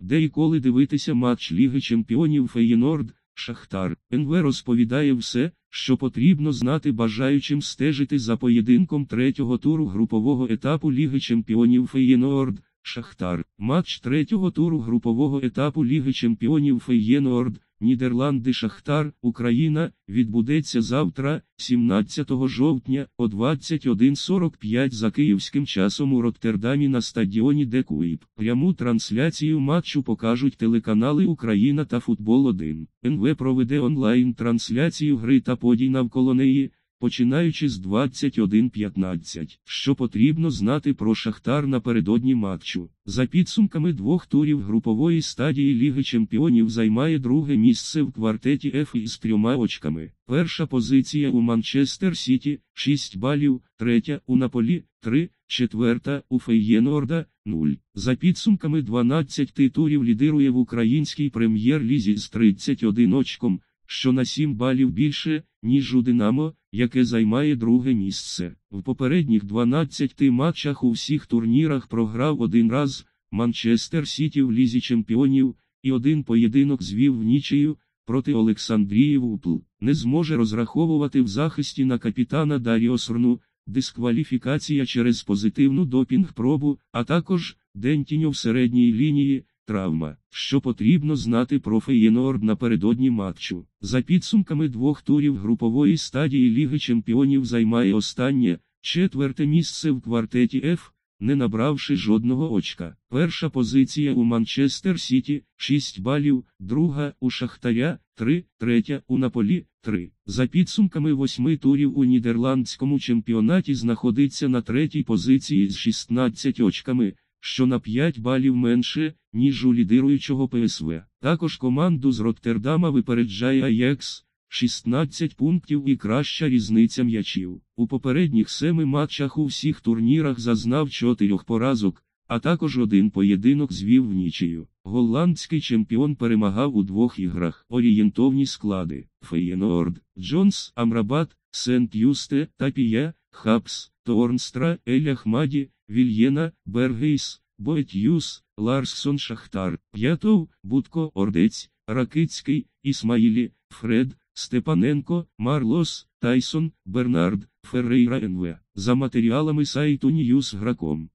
Де і коли дивитися матч Ліги Чемпіонів Феєнорд, Шахтар. НВ розповідає все, що потрібно знати бажаючим стежити за поєдинком третього туру групового етапу Ліги Чемпіонів Феєнорд, Шахтар. Матч третього туру групового етапу Ліги Чемпіонів Феєнорд, Нідерланди Шахтар, Україна відбудеться завтра, 17 жовтня, о 21.45 за київським часом у Роттердамі на стадіоні Декуїп. Пряму трансляцію матчу покажуть телеканали Україна та Футбол 1. НВ проведе онлайн трансляцію гри та подій навколо неї. Починаючи з 21.15, що потрібно знати про Шахтар напередодні матчу. За підсумками двох турів групової стадії Ліги Чемпіонів займає друге місце в квартеті Ф із трьома очками. Перша позиція у Манчестер Сіті 6 балів, третя у Наполі 3, четверта у Фейєнорда 0. За підсумками 12 турів лідирує в українській прем'єр-лізі з 31 очком що на 7 балів більше, ніж у Динамо, яке займає друге місце. В попередніх 12 матчах у всіх турнірах програв один раз Манчестер Сіті в лізі чемпіонів і один поєдинок звів в нічию проти Олександрії Вупл. Не зможе розраховувати в захисті на капітана Даріо Сорну, дискваліфікація через позитивну допінг пробу, а також Дентіньо в середній лінії. Травма, що потрібно знати про Феєнорд напередодні матчу. За підсумками двох турів групової стадії Ліги Чемпіонів займає останнє, четверте місце в квартеті Ф, не набравши жодного очка. Перша позиція у Манчестер Сіті 6 балів, друга у Шахтаря 3, третя у Наполі 3. За підсумками восьми турів у нідерландському чемпіонаті знаходиться на третій позиції з 16 очками що на 5 балів менше, ніж у лідируючого ПСВ. Також команду з Роттердама випереджає Аякс, 16 пунктів і краща різниця м'ячів. У попередніх семи матчах у всіх турнірах зазнав чотирьох поразок, а також один поєдинок звів в нічию. Голландський чемпіон перемагав у двох іграх орієнтовні склади Феєнорд, Джонс, Амрабат, Сент-Юсте та Пія, Хабс, Торнстра, Эль Ахмаді, Вільєна, Бергейс, Боет'юс, Ларсон Шахтар, П'ятов, Будко, Ордець, Ракицький, Ісмаїлі, Фред, Степаненко, Марлос, Тайсон, Бернард, Феррейра НВ. За матеріалами сайту Ньюс Граком.